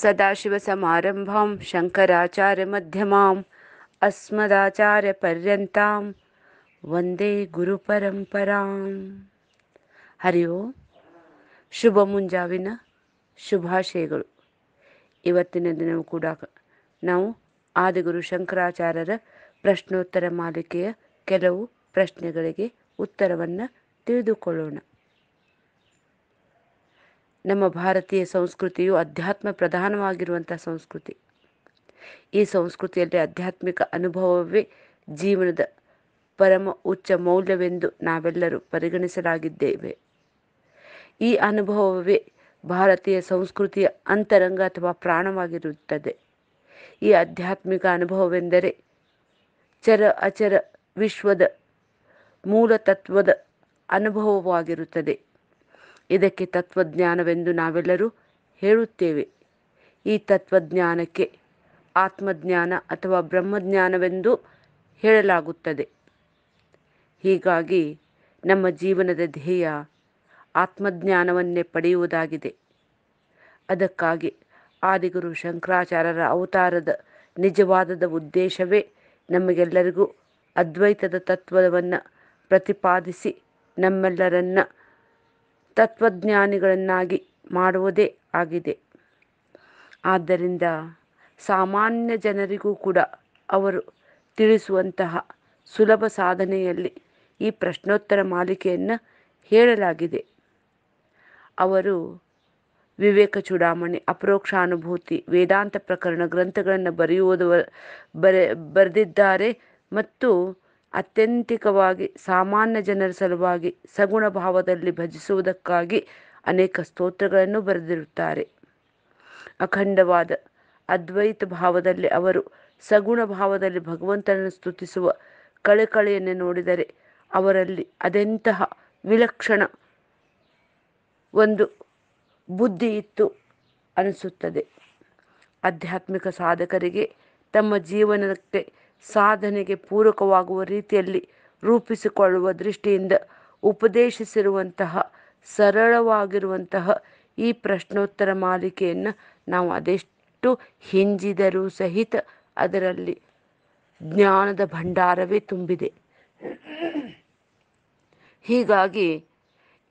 ಶಂಕರಾಚಾರ್ಯ ಸದಾಶಿವ ಮಧ್ಯಮಾಂ शङ्कराचार्यमध्यमाम् ವಂದೇ ಗುರು ಪರಂಪರಾಂ ಹರಿ ಓಂ ಶುಭ ಮುಂಜಾವಿನ ಶುಭಾಶಯಗಳು ಇವತ್ತಿನ ದಿನವೂ ಕೂಡ ನಾವು ಆದಿಗುರು ಶಂಕರಾಚಾರ್ಯರ ಪ್ರಶ್ನೋತ್ತರ ಮಾಲಿಕೆಯ ಕೆಲವು ಪ್ರಶ್ನೆಗಳಿಗೆ ಉತ್ತರವನ್ನು ತಿಳಿದುಕೊಳ್ಳೋಣ ನಮ್ಮ ಭಾರತೀಯ ಸಂಸ್ಕೃತಿಯು ಅಧ್ಯಾತ್ಮ ಪ್ರಧಾನವಾಗಿರುವಂಥ ಸಂಸ್ಕೃತಿ ಈ ಸಂಸ್ಕೃತಿಯಲ್ಲಿ ಆಧ್ಯಾತ್ಮಿಕ ಅನುಭವವೇ ಜೀವನದ ಪರಮ ಉಚ್ಚ ಮೌಲ್ಯವೆಂದು ನಾವೆಲ್ಲರೂ ಪರಿಗಣಿಸಲಾಗಿದ್ದೇವೆ ಈ ಅನುಭವವೇ ಭಾರತೀಯ ಸಂಸ್ಕೃತಿಯ ಅಂತರಂಗ ಅಥವಾ ಪ್ರಾಣವಾಗಿರುತ್ತದೆ ಈ ಆಧ್ಯಾತ್ಮಿಕ ಅನುಭವವೆಂದರೆ ಚರ ಅಚರ ವಿಶ್ವದ ಮೂಲ ತತ್ವದ ಅನುಭವವಾಗಿರುತ್ತದೆ ಇದಕ್ಕೆ ತತ್ವಜ್ಞಾನವೆಂದು ನಾವೆಲ್ಲರೂ ಹೇಳುತ್ತೇವೆ ಈ ತತ್ವಜ್ಞಾನಕ್ಕೆ ಆತ್ಮಜ್ಞಾನ ಅಥವಾ ಬ್ರಹ್ಮಜ್ಞಾನವೆಂದು ಹೇಳಲಾಗುತ್ತದೆ ಹೀಗಾಗಿ ನಮ್ಮ ಜೀವನದ ಧ್ಯೇಯ ಆತ್ಮಜ್ಞಾನವನ್ನೇ ಪಡೆಯುವುದಾಗಿದೆ ಅದಕ್ಕಾಗಿ ಆದಿಗುರು ಶಂಕರಾಚಾರ್ಯರ ಅವತಾರದ ನಿಜವಾದದ ಉದ್ದೇಶವೇ ನಮಗೆಲ್ಲರಿಗೂ ಅದ್ವೈತದ ತತ್ವವನ್ನು ಪ್ರತಿಪಾದಿಸಿ ನಮ್ಮೆಲ್ಲರನ್ನ ತತ್ವಜ್ಞಾನಿಗಳನ್ನಾಗಿ ಮಾಡುವುದೇ ಆಗಿದೆ ಆದ್ದರಿಂದ ಸಾಮಾನ್ಯ ಜನರಿಗೂ ಕೂಡ ಅವರು ತಿಳಿಸುವಂತಹ ಸುಲಭ ಸಾಧನೆಯಲ್ಲಿ ಈ ಪ್ರಶ್ನೋತ್ತರ ಮಾಲಿಕೆಯನ್ನು ಹೇಳಲಾಗಿದೆ ಅವರು ವಿವೇಕ ಚೂಡಾಮಣಿ ಅಪರೋಕ್ಷಾನುಭೂತಿ ವೇದಾಂತ ಪ್ರಕರಣ ಗ್ರಂಥಗಳನ್ನು ಬರೆಯುವುದು ಬರೆ ಬರೆದಿದ್ದಾರೆ ಮತ್ತು ಅತ್ಯಂತಿಕವಾಗಿ ಸಾಮಾನ್ಯ ಜನರ ಸಲುವಾಗಿ ಸಗುಣ ಭಾವದಲ್ಲಿ ಭಜಿಸುವುದಕ್ಕಾಗಿ ಅನೇಕ ಸ್ತೋತ್ರಗಳನ್ನು ಬರೆದಿರುತ್ತಾರೆ ಅಖಂಡವಾದ ಅದ್ವೈತ ಭಾವದಲ್ಲಿ ಅವರು ಸಗುಣ ಭಾವದಲ್ಲಿ ಭಗವಂತನನ್ನು ಸ್ತುತಿಸುವ ಕಳೆಕಳೆಯನ್ನು ನೋಡಿದರೆ ಅವರಲ್ಲಿ ಅದೆಂತಹ ವಿಲಕ್ಷಣ ಒಂದು ಬುದ್ಧಿ ಇತ್ತು ಅನಿಸುತ್ತದೆ ಆಧ್ಯಾತ್ಮಿಕ ಸಾಧಕರಿಗೆ ತಮ್ಮ ಜೀವನಕ್ಕೆ ಸಾಧನೆಗೆ ಪೂರಕವಾಗುವ ರೀತಿಯಲ್ಲಿ ರೂಪಿಸಿಕೊಳ್ಳುವ ದೃಷ್ಟಿಯಿಂದ ಉಪದೇಶಿಸಿರುವಂತಹ ಸರಳವಾಗಿರುವಂತಹ ಈ ಪ್ರಶ್ನೋತ್ತರ ಮಾಲಿಕೆಯನ್ನು ನಾವು ಅದೆಷ್ಟು ಹಿಂಜಿದರೂ ಸಹಿತ ಅದರಲ್ಲಿ ಜ್ಞಾನದ ಭಂಡಾರವೇ ತುಂಬಿದೆ ಹೀಗಾಗಿ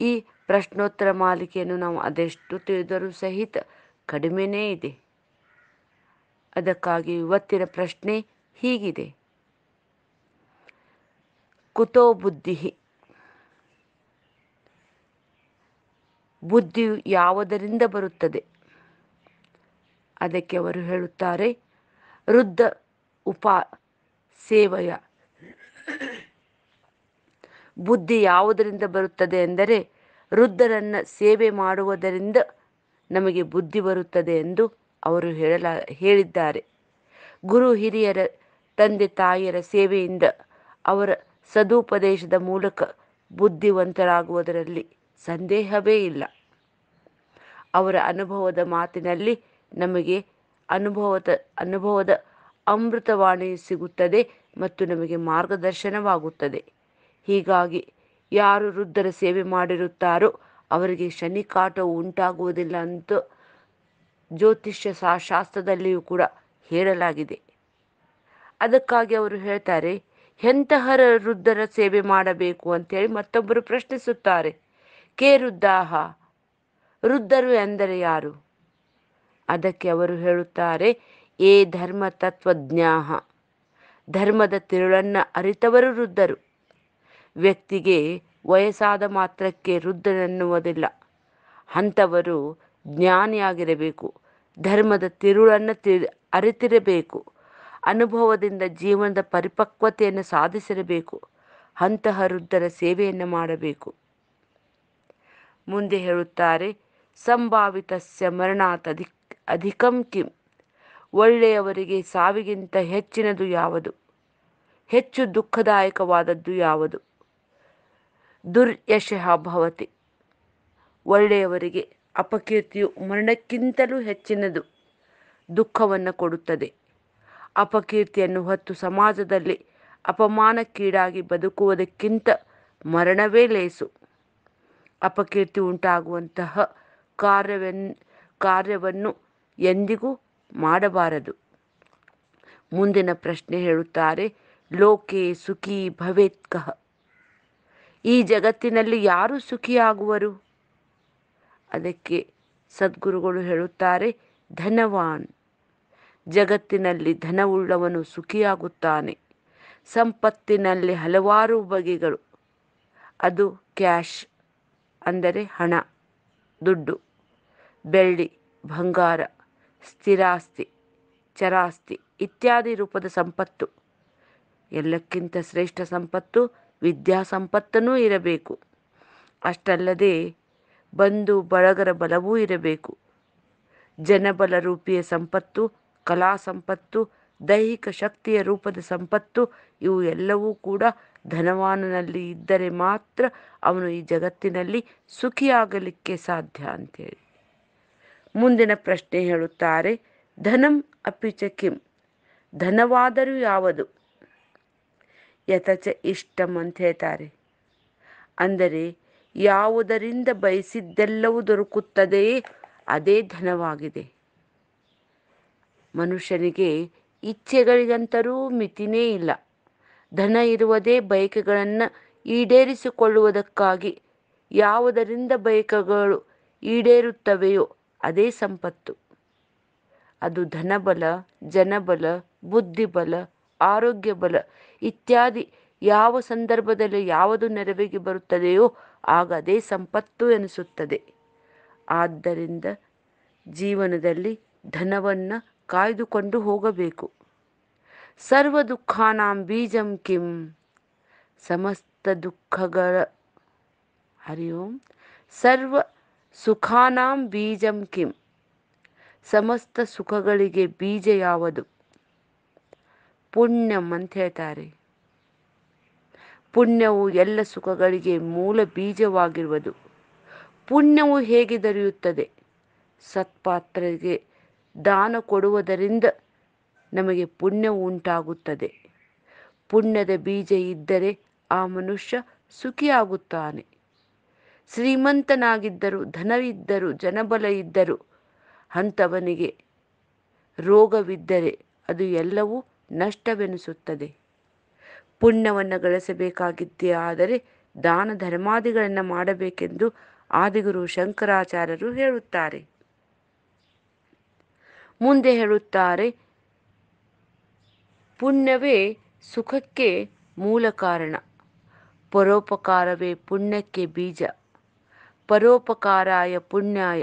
ಈ ಪ್ರಶ್ನೋತ್ತರ ಮಾಲಿಕೆಯನ್ನು ನಾವು ಅದೆಷ್ಟು ತಿಳಿದರೂ ಸಹಿತ ಕಡಿಮೆನೇ ಇದೆ ಅದಕ್ಕಾಗಿ ಇವತ್ತಿನ ಪ್ರಶ್ನೆ ಹೀಗಿದೆ ಕುತೋ ಬುದ್ಧಿ ಬುದ್ಧಿಯು ಯಾವುದರಿಂದ ಬರುತ್ತದೆ ಅದಕ್ಕೆ ಅವರು ಹೇಳುತ್ತಾರೆ ವೃದ್ಧ ಉಪಾ ಸೇವೆಯ ಬುದ್ಧಿ ಯಾವುದರಿಂದ ಬರುತ್ತದೆ ಎಂದರೆ ವೃದ್ಧರನ್ನು ಸೇವೆ ಮಾಡುವುದರಿಂದ ನಮಗೆ ಬುದ್ಧಿ ಬರುತ್ತದೆ ಎಂದು ಅವರು ಹೇಳಲ ಹೇಳಿದ್ದಾರೆ ಗುರು ಹಿರಿಯರ ತಂದೆ ತಾಯಿಯರ ಸೇವೆಯಿಂದ ಅವರ ಸದುಪದೇಶದ ಮೂಲಕ ಬುದ್ಧಿವಂತರಾಗುವುದರಲ್ಲಿ ಸಂದೇಹವೇ ಇಲ್ಲ ಅವರ ಅನುಭವದ ಮಾತಿನಲ್ಲಿ ನಮಗೆ ಅನುಭವದ ಅನುಭವದ ಅಮೃತವಾಣಿ ಸಿಗುತ್ತದೆ ಮತ್ತು ನಮಗೆ ಮಾರ್ಗದರ್ಶನವಾಗುತ್ತದೆ ಹೀಗಾಗಿ ಯಾರು ವೃದ್ಧರ ಸೇವೆ ಮಾಡಿರುತ್ತಾರೋ ಅವರಿಗೆ ಶನಿಕಾಟವು ಉಂಟಾಗುವುದಿಲ್ಲ ಅಂತ ಜ್ಯೋತಿಷ್ಯ ಶಾಸ್ತ್ರದಲ್ಲಿಯೂ ಕೂಡ ಹೇಳಲಾಗಿದೆ ಅದಕ್ಕಾಗಿ ಅವರು ಹೇಳ್ತಾರೆ ಎಂತಹರ ವೃದ್ಧರ ಸೇವೆ ಮಾಡಬೇಕು ಅಂತೇಳಿ ಮತ್ತೊಬ್ಬರು ಪ್ರಶ್ನಿಸುತ್ತಾರೆ ಕೆ ವೃದ್ಧಾಹ ವೃದ್ಧರು ಎಂದರೆ ಯಾರು ಅದಕ್ಕೆ ಅವರು ಹೇಳುತ್ತಾರೆ ಏ ಧರ್ಮ ತತ್ವಜ್ಞಾಹ ಧರ್ಮದ ತಿರುಳನ್ನು ಅರಿತವರು ವೃದ್ಧರು ವ್ಯಕ್ತಿಗೆ ವಯಸ್ಸಾದ ಮಾತ್ರಕ್ಕೆ ವೃದ್ಧನೆನ್ನುವುದಿಲ್ಲ ಅಂಥವರು ಜ್ಞಾನಿಯಾಗಿರಬೇಕು ಧರ್ಮದ ತಿರುಳನ್ನು ತಿ ಅರಿತಿರಬೇಕು ಅನುಭವದಿಂದ ಜೀವನದ ಪರಿಪಕ್ವತೆಯನ್ನು ಸಾಧಿಸಿರಬೇಕು ಅಂತಹ ವೃದ್ಧರ ಸೇವೆಯನ್ನು ಮಾಡಬೇಕು ಮುಂದೆ ಹೇಳುತ್ತಾರೆ ಸಂಭಾವಿತಸ್ಯ ಮರಣಾತ್ ಅಧಿಕ್ ಅಧಿಕಂ ಕಿಂ ಒಳ್ಳೆಯವರಿಗೆ ಸಾವಿಗಿಂತ ಹೆಚ್ಚಿನದು ಯಾವುದು ಹೆಚ್ಚು ದುಃಖದಾಯಕವಾದದ್ದು ಯಾವುದು ದುರ್ಯಶಃ ಭವತಿ ಒಳ್ಳೆಯವರಿಗೆ ಅಪಕೀರ್ತಿಯು ಮರಣಕ್ಕಿಂತಲೂ ಹೆಚ್ಚಿನದು ದುಃಖವನ್ನು ಕೊಡುತ್ತದೆ ಅಪಕೀರ್ತಿಯನ್ನು ಹೊತ್ತು ಸಮಾಜದಲ್ಲಿ ಅಪಮಾನಕ್ಕೀಡಾಗಿ ಬದುಕುವುದಕ್ಕಿಂತ ಮರಣವೇ ಲೇಸು ಅಪಕೀರ್ತಿ ಉಂಟಾಗುವಂತಹ ಕಾರ್ಯವೆನ್ ಕಾರ್ಯವನ್ನು ಎಂದಿಗೂ ಮಾಡಬಾರದು ಮುಂದಿನ ಪ್ರಶ್ನೆ ಹೇಳುತ್ತಾರೆ ಲೋಕೆ ಸುಖಿ ಭವೇತ್ಕಃ ಈ ಜಗತ್ತಿನಲ್ಲಿ ಯಾರು ಸುಖಿಯಾಗುವರು ಅದಕ್ಕೆ ಸದ್ಗುರುಗಳು ಹೇಳುತ್ತಾರೆ ಧನವಾನ್ ಜಗತ್ತಿನಲ್ಲಿ ಧನವುಳ್ಳವನು ಸುಖಿಯಾಗುತ್ತಾನೆ ಸಂಪತ್ತಿನಲ್ಲಿ ಹಲವಾರು ಬಗೆಗಳು ಅದು ಕ್ಯಾಶ್ ಅಂದರೆ ಹಣ ದುಡ್ಡು ಬೆಳ್ಳಿ ಬಂಗಾರ ಸ್ಥಿರಾಸ್ತಿ ಚರಾಸ್ತಿ ಇತ್ಯಾದಿ ರೂಪದ ಸಂಪತ್ತು ಎಲ್ಲಕ್ಕಿಂತ ಶ್ರೇಷ್ಠ ಸಂಪತ್ತು ವಿದ್ಯಾ ಸಂಪತ್ತನೂ ಇರಬೇಕು ಅಷ್ಟಲ್ಲದೆ ಬಂಧು ಬಳಗರ ಬಲವೂ ಇರಬೇಕು ಜನಬಲ ರೂಪಿಯ ಸಂಪತ್ತು ಕಲಾ ಸಂಪತ್ತು ದೈಹಿಕ ಶಕ್ತಿಯ ರೂಪದ ಸಂಪತ್ತು ಇವು ಎಲ್ಲವೂ ಕೂಡ ಧನವಾನನಲ್ಲಿ ಇದ್ದರೆ ಮಾತ್ರ ಅವನು ಈ ಜಗತ್ತಿನಲ್ಲಿ ಸುಖಿಯಾಗಲಿಕ್ಕೆ ಸಾಧ್ಯ ಅಂತೇಳಿ ಮುಂದಿನ ಪ್ರಶ್ನೆ ಹೇಳುತ್ತಾರೆ ಧನಂ ಅಪಿಚ ಕಿಂ ಧನವಾದರೂ ಯಾವುದು ಯಥಚ ಇಷ್ಟಂ ಅಂತ ಹೇಳ್ತಾರೆ ಅಂದರೆ ಯಾವುದರಿಂದ ಬಯಸಿದ್ದೆಲ್ಲವೂ ದೊರಕುತ್ತದೆಯೇ ಅದೇ ಧನವಾಗಿದೆ ಮನುಷ್ಯನಿಗೆ ಇಚ್ಛೆಗಳಿಗಂತರೂ ಮಿತಿನೇ ಇಲ್ಲ ಧನ ಇರುವುದೇ ಬಯಕೆಗಳನ್ನು ಈಡೇರಿಸಿಕೊಳ್ಳುವುದಕ್ಕಾಗಿ ಯಾವುದರಿಂದ ಬಯಕೆಗಳು ಈಡೇರುತ್ತವೆಯೋ ಅದೇ ಸಂಪತ್ತು ಅದು ಧನಬಲ ಜನಬಲ ಬುದ್ಧಿಬಲ ಆರೋಗ್ಯ ಬಲ ಇತ್ಯಾದಿ ಯಾವ ಸಂದರ್ಭದಲ್ಲಿ ಯಾವುದು ನೆರವಿಗೆ ಬರುತ್ತದೆಯೋ ಆಗ ಅದೇ ಸಂಪತ್ತು ಎನಿಸುತ್ತದೆ ಆದ್ದರಿಂದ ಜೀವನದಲ್ಲಿ ಧನವನ್ನು ಕಾಯ್ದುಕೊಂಡು ಹೋಗಬೇಕು ಸರ್ವ ದುಃಖಾನಾಂ ಬೀಜಂ ಕಿಂ ಸಮಸ್ತ ದುಃಖಗಳ ಹರಿ ಓಂ ಸರ್ವ ಸುಖಾನಾಂ ಬೀಜಂ ಕಿಂ ಸಮಸ್ತ ಸುಖಗಳಿಗೆ ಬೀಜ ಯಾವುದು ಪುಣ್ಯಂ ಅಂತ ಹೇಳ್ತಾರೆ ಪುಣ್ಯವು ಎಲ್ಲ ಸುಖಗಳಿಗೆ ಮೂಲ ಬೀಜವಾಗಿರುವುದು ಪುಣ್ಯವು ಹೇಗೆ ದೊರೆಯುತ್ತದೆ ಸತ್ಪಾತ್ರರಿಗೆ ದಾನ ಕೊಡುವುದರಿಂದ ನಮಗೆ ಪುಣ್ಯ ಉಂಟಾಗುತ್ತದೆ ಪುಣ್ಯದ ಬೀಜ ಇದ್ದರೆ ಆ ಮನುಷ್ಯ ಸುಖಿಯಾಗುತ್ತಾನೆ ಶ್ರೀಮಂತನಾಗಿದ್ದರು ಧನವಿದ್ದರು ಜನಬಲ ಇದ್ದರು ಅಂಥವನಿಗೆ ರೋಗವಿದ್ದರೆ ಅದು ಎಲ್ಲವೂ ನಷ್ಟವೆನಿಸುತ್ತದೆ ಪುಣ್ಯವನ್ನು ಗಳಿಸಬೇಕಾಗಿದ್ದೇ ಆದರೆ ದಾನ ಧರ್ಮಾದಿಗಳನ್ನು ಮಾಡಬೇಕೆಂದು ಆದಿಗುರು ಶಂಕರಾಚಾರ್ಯರು ಹೇಳುತ್ತಾರೆ ಮುಂದೆ ಹೇಳುತ್ತಾರೆ ಪುಣ್ಯವೇ ಸುಖಕ್ಕೆ ಮೂಲ ಕಾರಣ ಪರೋಪಕಾರವೇ ಪುಣ್ಯಕ್ಕೆ ಬೀಜ ಪರೋಪಕಾರಾಯ ಪುಣ್ಯಾಯ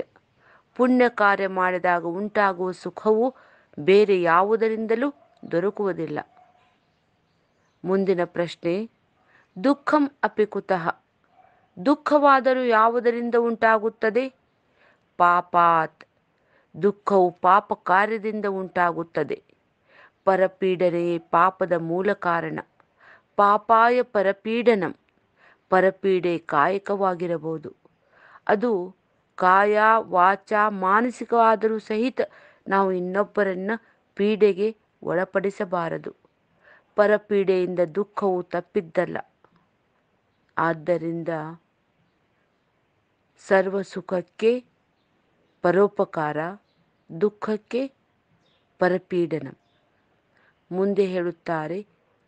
ಪುಣ್ಯ ಕಾರ್ಯ ಮಾಡಿದಾಗ ಉಂಟಾಗುವ ಸುಖವು ಬೇರೆ ಯಾವುದರಿಂದಲೂ ದೊರಕುವುದಿಲ್ಲ ಮುಂದಿನ ಪ್ರಶ್ನೆ ದುಃಖಂ ಅಪಿ ಕುತಃ ದುಃಖವಾದರೂ ಯಾವುದರಿಂದ ಉಂಟಾಗುತ್ತದೆ ಪಾಪಾತ್ ದುಃಖವು ಪಾಪ ಕಾರ್ಯದಿಂದ ಉಂಟಾಗುತ್ತದೆ ಪರಪೀಡನೆ ಪಾಪದ ಮೂಲ ಕಾರಣ ಪಾಪಾಯ ಪರಪೀಡನಂ ಪರಪೀಡೆ ಕಾಯಕವಾಗಿರಬಹುದು ಅದು ಕಾಯ ವಾಚ ಮಾನಸಿಕವಾದರೂ ಸಹಿತ ನಾವು ಇನ್ನೊಬ್ಬರನ್ನು ಪೀಡೆಗೆ ಒಳಪಡಿಸಬಾರದು ಪರಪೀಡೆಯಿಂದ ದುಃಖವು ತಪ್ಪಿದ್ದಲ್ಲ ಆದ್ದರಿಂದ ಸರ್ವ ಸುಖಕ್ಕೆ ಪರೋಪಕಾರ ದುಃಖಕ್ಕೆ ಪರಪೀಡನ ಮುಂದೆ ಹೇಳುತ್ತಾರೆ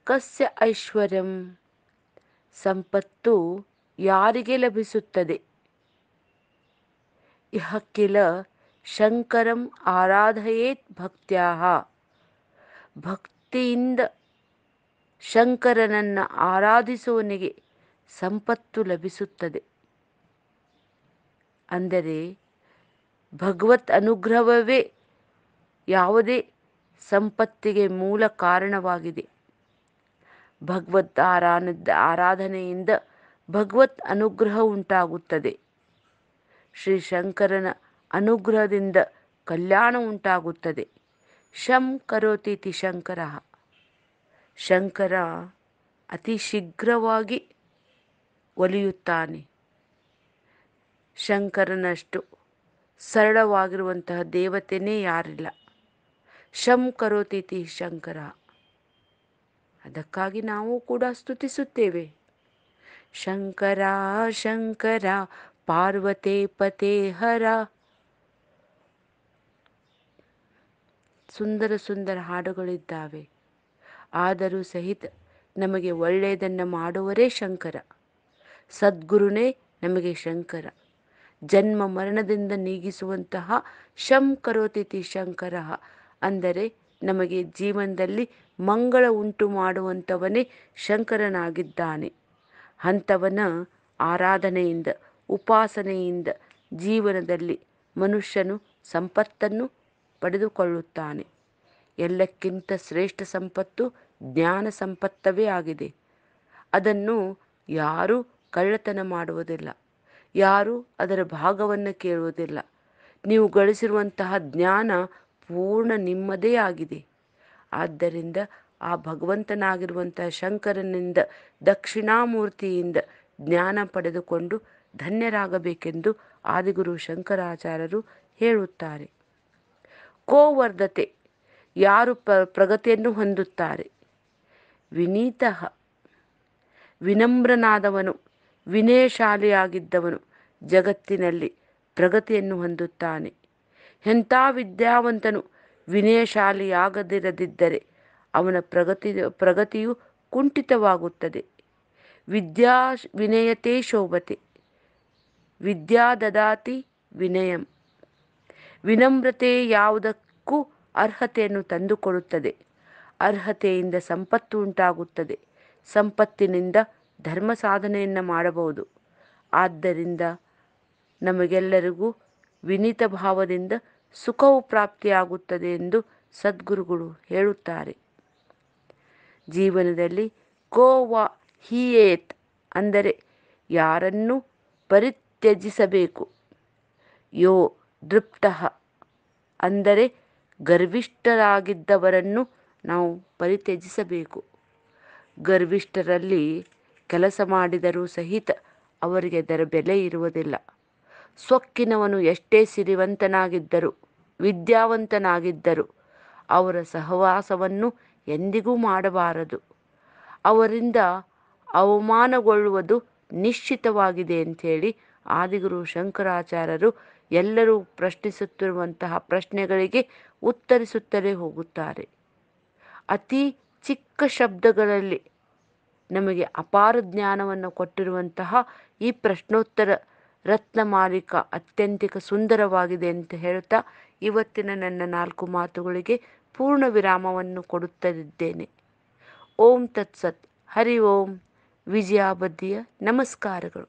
ಕಸ್ಯ ಐಶ್ವರ್ಯಂ ಸಂಪತ್ತು ಯಾರಿಗೆ ಲಭಿಸುತ್ತದೆ ಇಹಕ್ಕಿಲ ಶಂಕರಂ ಆರಾಧಯೇತ್ ಭಕ್ತ್ಯಾಹ ಭಕ್ತಿಯಿಂದ ಶಂಕರನನ್ನ ಆರಾಧಿಸುವವನಿಗೆ ಸಂಪತ್ತು ಲಭಿಸುತ್ತದೆ ಅಂದರೆ ಭಗವತ್ ಅನುಗ್ರಹವೇ ಯಾವುದೇ ಸಂಪತ್ತಿಗೆ ಮೂಲ ಕಾರಣವಾಗಿದೆ ಭಗವದ್ ಆರಾಧ ಆರಾಧನೆಯಿಂದ ಭಗವತ್ ಅನುಗ್ರಹ ಉಂಟಾಗುತ್ತದೆ ಶ್ರೀ ಶಂಕರನ ಅನುಗ್ರಹದಿಂದ ಕಲ್ಯಾಣ ಉಂಟಾಗುತ್ತದೆ ಶಂ ಕರೋತಿ ಶಂಕರ ಶಂಕರ ಅತಿ ಶೀಘ್ರವಾಗಿ ಒಲಿಯುತ್ತಾನೆ ಶಂಕರನಷ್ಟು ಸರಳವಾಗಿರುವಂತಹ ದೇವತೆನೇ ಯಾರಿಲ್ಲ ಶಂ ಕರೋತಿ ಶಂಕರ ಅದಕ್ಕಾಗಿ ನಾವು ಕೂಡ ಸ್ತುತಿಸುತ್ತೇವೆ ಶಂಕರ ಶಂಕರ ಪಾರ್ವತೆ ಪತೆ ಹರ ಸುಂದರ ಸುಂದರ ಹಾಡುಗಳಿದ್ದಾವೆ ಆದರೂ ಸಹಿತ ನಮಗೆ ಒಳ್ಳೆಯದನ್ನು ಮಾಡುವರೇ ಶಂಕರ ಸದ್ಗುರುನೇ ನಮಗೆ ಶಂಕರ ಜನ್ಮ ಮರಣದಿಂದ ನೀಗಿಸುವಂತಹ ಶಂ ಕರೋತಿತಿ ಶಂಕರ ಅಂದರೆ ನಮಗೆ ಜೀವನದಲ್ಲಿ ಮಂಗಳ ಉಂಟು ಮಾಡುವಂಥವನೇ ಶಂಕರನಾಗಿದ್ದಾನೆ ಅಂಥವನ ಆರಾಧನೆಯಿಂದ ಉಪಾಸನೆಯಿಂದ ಜೀವನದಲ್ಲಿ ಮನುಷ್ಯನು ಸಂಪತ್ತನ್ನು ಪಡೆದುಕೊಳ್ಳುತ್ತಾನೆ ಎಲ್ಲಕ್ಕಿಂತ ಶ್ರೇಷ್ಠ ಸಂಪತ್ತು ಜ್ಞಾನ ಸಂಪತ್ತವೇ ಆಗಿದೆ ಅದನ್ನು ಯಾರೂ ಕಳ್ಳತನ ಮಾಡುವುದಿಲ್ಲ ಯಾರೂ ಅದರ ಭಾಗವನ್ನು ಕೇಳುವುದಿಲ್ಲ ನೀವು ಗಳಿಸಿರುವಂತಹ ಜ್ಞಾನ ಪೂರ್ಣ ನಿಮ್ಮದೇ ಆಗಿದೆ ಆದ್ದರಿಂದ ಆ ಭಗವಂತನಾಗಿರುವಂತಹ ಶಂಕರನಿಂದ ದಕ್ಷಿಣಾಮೂರ್ತಿಯಿಂದ ಜ್ಞಾನ ಪಡೆದುಕೊಂಡು ಧನ್ಯರಾಗಬೇಕೆಂದು ಆದಿಗುರು ಶಂಕರಾಚಾರ್ಯರು ಹೇಳುತ್ತಾರೆ ಕೋವರ್ಧತೆ ಯಾರು ಪ್ರ ಪ್ರಗತಿಯನ್ನು ಹೊಂದುತ್ತಾರೆ ವಿನೀತ ವಿನಮ್ರನಾದವನು ವಿನಯಶಾಲಿಯಾಗಿದ್ದವನು ಜಗತ್ತಿನಲ್ಲಿ ಪ್ರಗತಿಯನ್ನು ಹೊಂದುತ್ತಾನೆ ಎಂಥ ವಿದ್ಯಾವಂತನು ವಿನಯಶಾಲಿಯಾಗದಿರದಿದ್ದರೆ ಅವನ ಪ್ರಗತಿ ಪ್ರಗತಿಯು ಕುಂಠಿತವಾಗುತ್ತದೆ ವಿದ್ಯಾ ವಿನಯತೆ ಶೋಭತೆ ವಿದ್ಯಾ ದದಾತಿ ವಿನಯಂ ವಿನಮ್ರತೆ ಯಾವುದಕ್ಕೂ ಅರ್ಹತೆಯನ್ನು ತಂದುಕೊಡುತ್ತದೆ ಅರ್ಹತೆಯಿಂದ ಸಂಪತ್ತು ಉಂಟಾಗುತ್ತದೆ ಸಂಪತ್ತಿನಿಂದ ಧರ್ಮ ಸಾಧನೆಯನ್ನು ಮಾಡಬಹುದು ಆದ್ದರಿಂದ ನಮಗೆಲ್ಲರಿಗೂ ವಿನೀತ ಭಾವದಿಂದ ಸುಖವು ಪ್ರಾಪ್ತಿಯಾಗುತ್ತದೆ ಎಂದು ಸದ್ಗುರುಗಳು ಹೇಳುತ್ತಾರೆ ಜೀವನದಲ್ಲಿ ಕೋವಾ ಹೀಯೇತ್ ಅಂದರೆ ಯಾರನ್ನು ಪರಿತ್ಯಜಿಸಬೇಕು ಯೋ ದೃಪ್ತ ಅಂದರೆ ಗರ್ವಿಷ್ಠರಾಗಿದ್ದವರನ್ನು ನಾವು ಪರಿತ್ಯಜಿಸಬೇಕು ಗರ್ವಿಷ್ಠರಲ್ಲಿ ಕೆಲಸ ಮಾಡಿದರೂ ಸಹಿತ ಅವರಿಗೆ ಅದರ ಬೆಲೆ ಇರುವುದಿಲ್ಲ ಸೊಕ್ಕಿನವನು ಎಷ್ಟೇ ಸಿರಿವಂತನಾಗಿದ್ದರೂ ವಿದ್ಯಾವಂತನಾಗಿದ್ದರು ಅವರ ಸಹವಾಸವನ್ನು ಎಂದಿಗೂ ಮಾಡಬಾರದು ಅವರಿಂದ ಅವಮಾನಗೊಳ್ಳುವುದು ನಿಶ್ಚಿತವಾಗಿದೆ ಅಂಥೇಳಿ ಆದಿಗುರು ಶಂಕರಾಚಾರ್ಯರು ಎಲ್ಲರೂ ಪ್ರಶ್ನಿಸುತ್ತಿರುವಂತಹ ಪ್ರಶ್ನೆಗಳಿಗೆ ಉತ್ತರಿಸುತ್ತಲೇ ಹೋಗುತ್ತಾರೆ ಅತಿ ಚಿಕ್ಕ ಶಬ್ದಗಳಲ್ಲಿ ನಮಗೆ ಅಪಾರ ಜ್ಞಾನವನ್ನು ಕೊಟ್ಟಿರುವಂತಹ ಈ ಪ್ರಶ್ನೋತ್ತರ ರತ್ನ ಮಾಲಿಕ ಅತ್ಯಂತಿಕ ಸುಂದರವಾಗಿದೆ ಅಂತ ಹೇಳ್ತಾ ಇವತ್ತಿನ ನನ್ನ ನಾಲ್ಕು ಮಾತುಗಳಿಗೆ ಪೂರ್ಣ ವಿರಾಮವನ್ನು ಕೊಡುತ್ತಲಿದ್ದೇನೆ ಓಂ ತತ್ಸತ್ ಹರಿ ಓಂ ವಿಜಯಾಬದ್ದಿಯ ನಮಸ್ಕಾರಗಳು